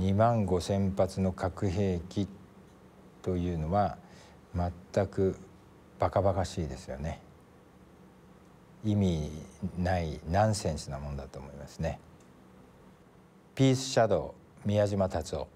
2万5千発の核兵器というのは全くバカバカしいですよね意味ないナンセンスなもんだと思いますねピースシャドウ宮島達夫